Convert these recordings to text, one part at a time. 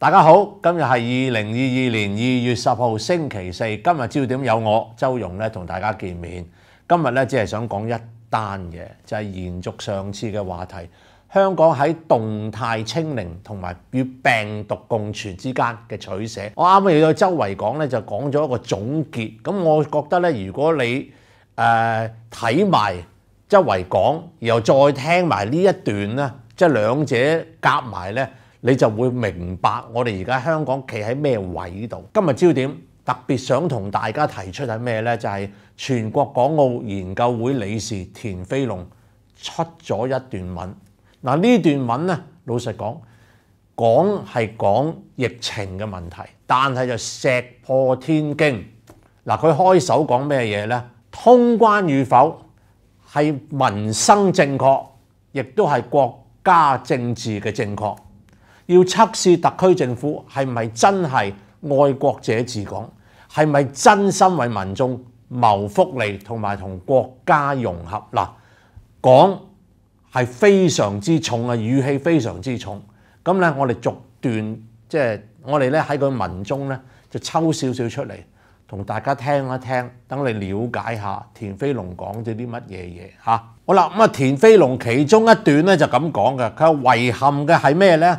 大家好，今日系二零二二年二月十号星期四。今日焦点有我周融咧同大家见面。今日咧只系想讲一单嘢，就系延续上次嘅话题，香港喺动态清零同埋与病毒共存之间嘅取舍。我啱啱又到周围讲咧，就讲咗一个总结。咁我觉得咧，如果你诶睇埋周围讲，然后再听埋呢一段咧，即系两者夹埋咧。你就會明白我哋而家香港企喺咩位度？今日焦點特別想同大家提出係咩呢？就係全國港澳研究會理事田飛龍出咗一段文。嗱呢段文呢，老實講講係講疫情嘅問題，但係就石破天驚。嗱佢開首講咩嘢呢？通關與否係民生正確，亦都係國家政治嘅正確。要測試特區政府係咪真係愛國者治港，係咪真心為民眾謀福利同埋同國家融合嗱？講係非常之重啊，語氣非常之重。咁咧，我哋逐段即係我哋咧喺個文中咧就抽少少出嚟，同大家聽一聽，等你了解下田飛龍講咗啲乜嘢嘢好啦，咁啊，田飛龍其中一段咧就咁講嘅，佢遺憾嘅係咩咧？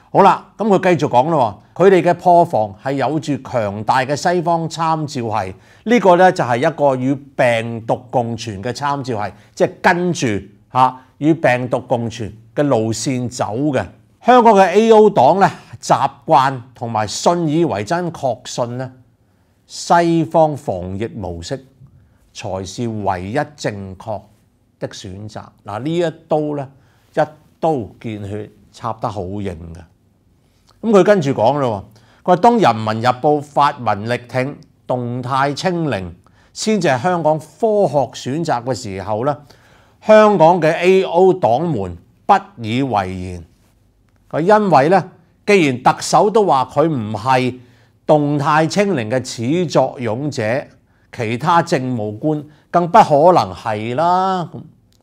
好啦，咁佢繼續講咯，喎，佢哋嘅破防係有住強大嘅西方參照係，呢個呢就係一個與病毒共存嘅參照係，即係跟住嚇與病毒共存嘅路線走嘅。香港嘅 A.O. 黨呢，習慣同埋信以為真，確信呢西方防疫模式才是唯一正確的選擇。嗱，呢一刀呢，一刀見血，插得好硬嘅。咁佢跟住講咯，佢話當《人民日報》發文力挺動態清零，先至係香港科學選擇嘅時候咧，香港嘅 A O 黨们不以為然。佢因為咧，既然特首都話佢唔係動態清零嘅始作俑者，其他政務官更不可能係啦。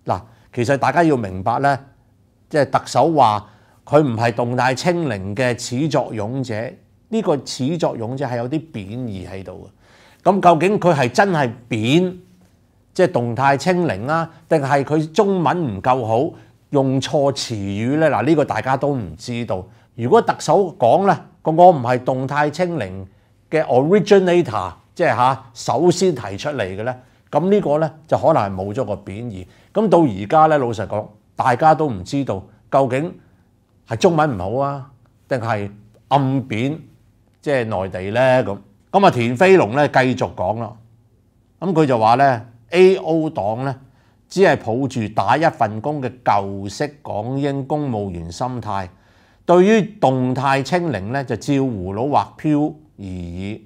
嗱，其實大家要明白咧，即係特首話。佢唔係動態清零嘅始作俑者，呢個始作俑者係有啲貶義喺度嘅。咁究竟佢係真係貶，即係動態清零啊？定係佢中文唔夠好，用錯詞語呢？嗱，呢個大家都唔知道。如果特首講呢，個我唔係動態清零嘅 originator，即係嚇首先提出嚟嘅呢，咁呢個呢，就可能係冇咗個貶義。咁到而家呢，老實講，大家都唔知道究竟。係中文唔好啊，定係暗扁即係內地呢？咁。咁啊，田飛龍咧繼續講咯。咁佢就話呢 a o 黨呢，只係抱住打一份工嘅舊式港英公務員心態，對於動態清零呢，就照葫蘆畫瓢而已，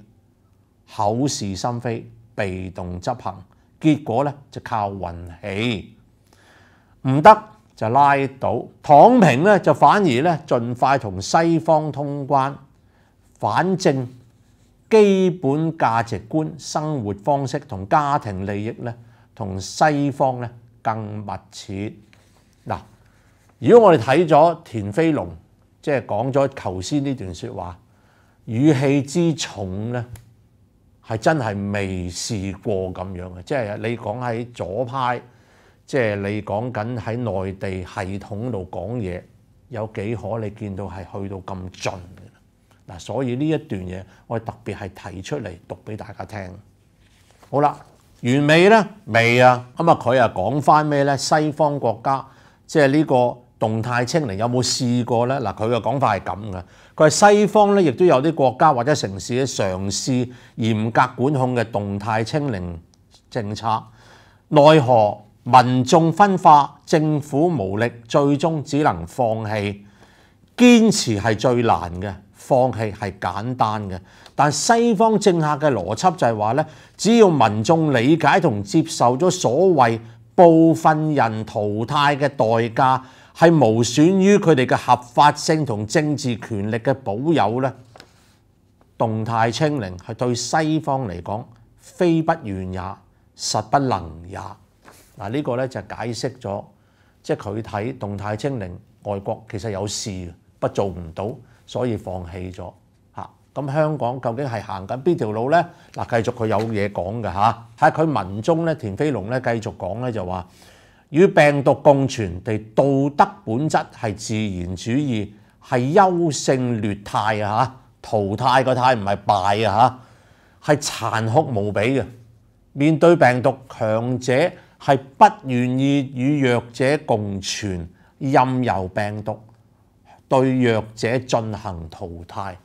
口是心非，被動執行，結果呢，就靠運氣，唔得。就拉到躺平咧，就反而咧，盡快同西方通關。反正基本價值觀、生活方式同家庭利益咧，同西方咧更密切。嗱，如果我哋睇咗田飛龍，即係講咗頭先呢段説話，語氣之重咧，係真係未試過咁樣嘅，即係你講喺左派。即係你講緊喺內地系統度講嘢有幾可？你見到係去到咁盡嗱，所以呢一段嘢我特別係提出嚟讀俾大家聽。好啦，完美呢？未啊咁啊？佢啊講翻咩呢？西方國家即係呢個動態清零有冇試過呢？嗱，佢嘅講法係咁嘅。佢係西方咧，亦都有啲國家或者城市嘅嘗試嚴格管控嘅動態清零政策，奈何？民眾分化，政府無力，最終只能放棄。堅持係最難嘅，放棄係簡單嘅。但西方政客嘅邏輯就係話咧，只要民眾理解同接受咗所謂部分人淘汰嘅代價係無損於佢哋嘅合法性同政治權力嘅保有咧，動態清零係對西方嚟講非不願也，實不能也。嗱，呢個咧就解釋咗，即係佢睇動態清零，外國其實有事，不做唔到，所以放棄咗嚇。咁香港究竟係行緊邊條路咧？嗱，繼續佢有嘢講嘅嚇。睇佢文中咧，田飛龍咧繼續講咧就話，與病毒共存地道德本質係自然主義，係優勝劣汰啊嚇，淘汰個汰唔係敗啊嚇，係殘酷無比嘅。面對病毒，強者係不願意與弱者共存，任由病毒對弱者進行淘汰。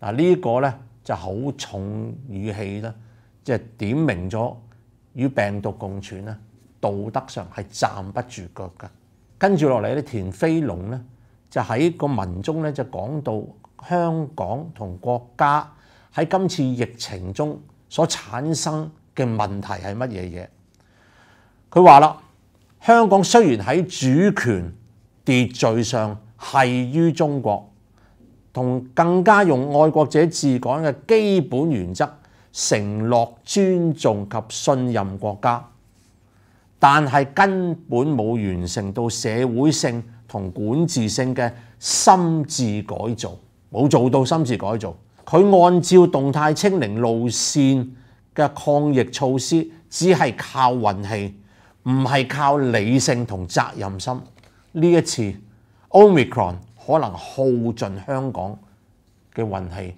嗱，呢個咧就好重語氣啦，即係點明咗與病毒共存啦，道德上係站不住腳噶。跟住落嚟咧，田飛龍咧就喺個文中咧就講到香港同國家喺今次疫情中所產生嘅問題係乜嘢嘢？佢話啦，香港雖然喺主權秩序上係於中國，同更加用愛國者治港嘅基本原則承諾尊重及信任國家，但係根本冇完成到社會性同管治性嘅心智改造，冇做到心智改造。佢按照動態清零路線嘅抗疫措施，只係靠運氣。唔係靠理性同責任心，呢一次 Omicron 可能耗盡香港嘅運氣。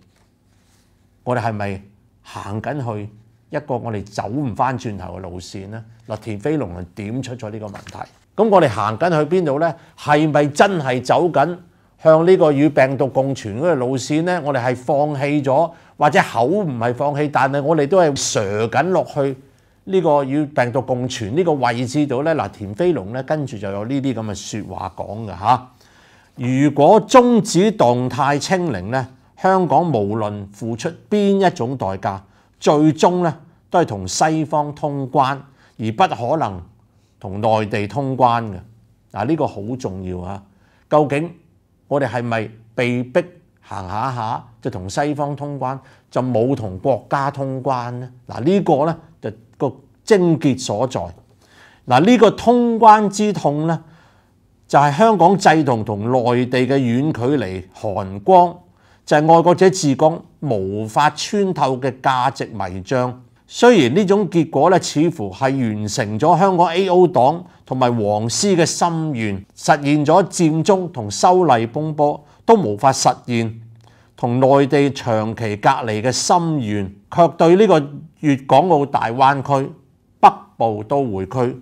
我哋係咪行緊去一個我哋走唔翻轉頭嘅路線呢？嗱，田飛龍點出咗呢個問題。咁我哋行緊去邊度呢？係咪真係走緊向呢個與病毒共存嗰路線呢？我哋係放棄咗，或者口唔係放棄，但係我哋都係瀉緊落去。呢個要病毒共存，呢個位置度咧嗱，田飛龍咧跟住就有呢啲咁嘅説話講嘅嚇。如果中止動態清零咧，香港無論付出邊一種代價，最終咧都係同西方通關，而不可能同內地通關嘅。嗱，呢個好重要啊！究竟我哋係咪被逼行下下就同西方通關，就冇同國家通關咧？嗱，呢個咧。個精結所在，嗱呢個通關之痛呢，就係香港制度同內地嘅遠距離寒光，就係愛國者治港無法穿透嘅價值迷障。雖然呢種結果呢，似乎係完成咗香港 A.O. 黨同埋黃絲嘅心願，實現咗佔中同修例風波都無法實現，同內地長期隔離嘅心願，卻對呢個。粵港澳大灣區、北部都會區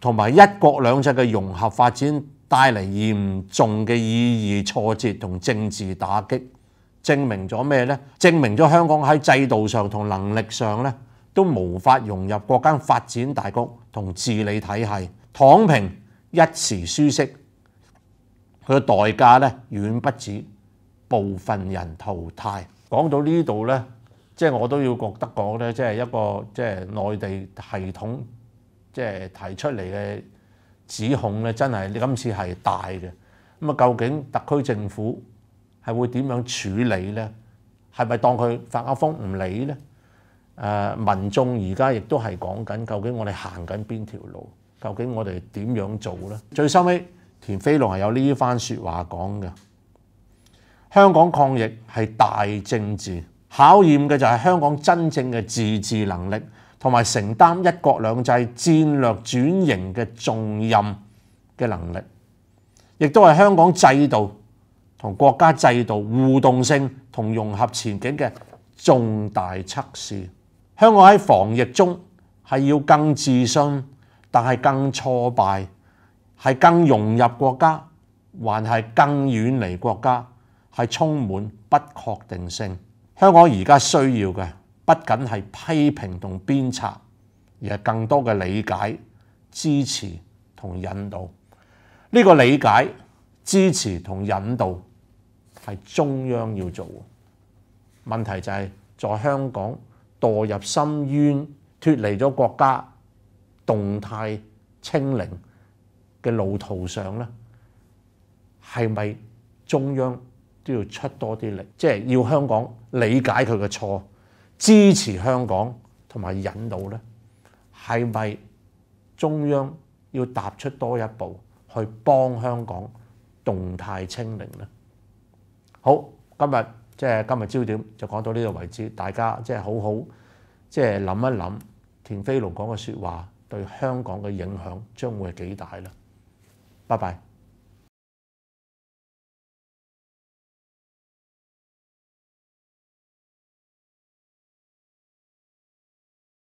同埋一國兩制嘅融合發展帶嚟嚴重嘅意義挫折同政治打擊，證明咗咩呢？證明咗香港喺制度上同能力上咧，都無法融入國家發展大局同治理體系。躺平一時舒適，佢嘅代價咧遠不止部分人淘汰。講到呢度咧。即係我都要覺得講咧，即係一個即係內地系統即係提出嚟嘅指控咧，真係你今次係大嘅。咁啊，究竟特區政府係會點樣處理咧？係咪當佢發下方唔理咧？誒，民眾而家亦都係講緊，究竟我哋行緊邊條路？究竟我哋點樣做咧？最收尾，田飛龍係有呢番説話講嘅。香港抗疫係大政治。考驗嘅就係香港真正嘅自治能力，同埋承擔一國兩制戰略轉型嘅重任嘅能力，亦都係香港制度同國家制度互動性同融合前景嘅重大測試。香港喺防疫中係要更自信，但係更挫敗，係更融入國家，還係更遠離國家，係充滿不確定性。香港而家需要嘅，不僅係批評同鞭策，而係更多嘅理解、支持同引導。呢個理解、支持同引導係中央要做。問題就係，在香港墮入深淵、脱離咗國家、動態清零嘅路途上咧，係咪中央？都要出多啲力，即係要香港理解佢嘅錯，支持香港同埋引導咧，係咪中央要踏出多一步去幫香港動態清零咧？好，今日即係今日焦點就講到呢度為止，大家即係好好即係諗一諗田飛龍講嘅説話對香港嘅影響將會幾大啦？拜拜。